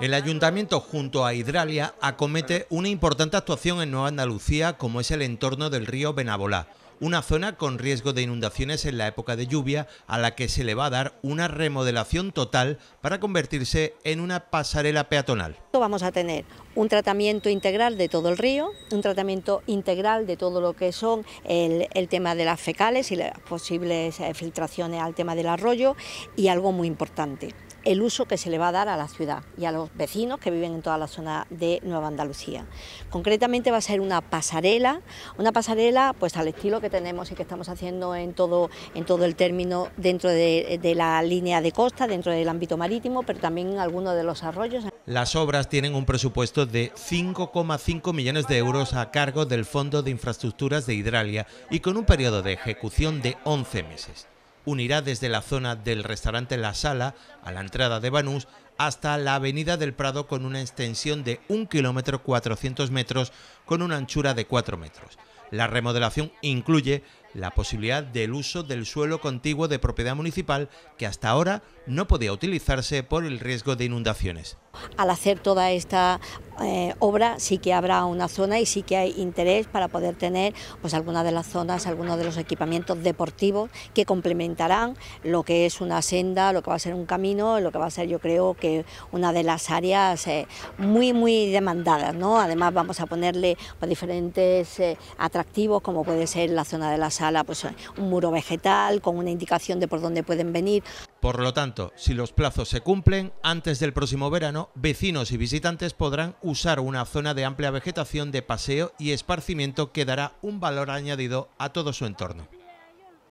El ayuntamiento junto a Hidralia acomete una importante actuación en Nueva Andalucía como es el entorno del río Benabolá, una zona con riesgo de inundaciones en la época de lluvia a la que se le va a dar una remodelación total para convertirse en una pasarela peatonal. Vamos a tener un tratamiento integral de todo el río, un tratamiento integral de todo lo que son el tema de las fecales y las posibles eh, filtraciones al tema del arroyo y algo muy importante, el uso que se le va a dar a la ciudad y a los vecinos que viven en toda la zona de Nueva Andalucía. Concretamente va a ser una pasarela, una pasarela pues al estilo que tenemos y que estamos haciendo en todo, en todo el término dentro de, de la línea de costa, dentro del ámbito marítimo, pero también en algunos de los arroyos. Las obras tienen un presupuesto de 5,5 millones de euros a cargo del Fondo de Infraestructuras de Hidralia y con un periodo de ejecución de 11 meses unirá desde la zona del restaurante La Sala a la entrada de Banús hasta la Avenida del Prado con una extensión de un kilómetro 400 metros con una anchura de 4 metros. La remodelación incluye la posibilidad del uso del suelo contiguo de propiedad municipal que hasta ahora no podía utilizarse por el riesgo de inundaciones. Al hacer toda esta eh, obra sí que habrá una zona y sí que hay interés para poder tener pues alguna de las zonas, algunos de los equipamientos deportivos que complementarán lo que es una senda, lo que va a ser un camino, lo que va a ser yo creo que una de las áreas eh, muy, muy demandadas. Además vamos a ponerle pues, diferentes eh, atractivos, como puede ser la zona de la sala, pues, un muro vegetal con una indicación de por dónde pueden venir. Por lo tanto, si los plazos se cumplen, antes del próximo verano, vecinos y visitantes podrán usar una zona de amplia vegetación de paseo y esparcimiento que dará un valor añadido a todo su entorno.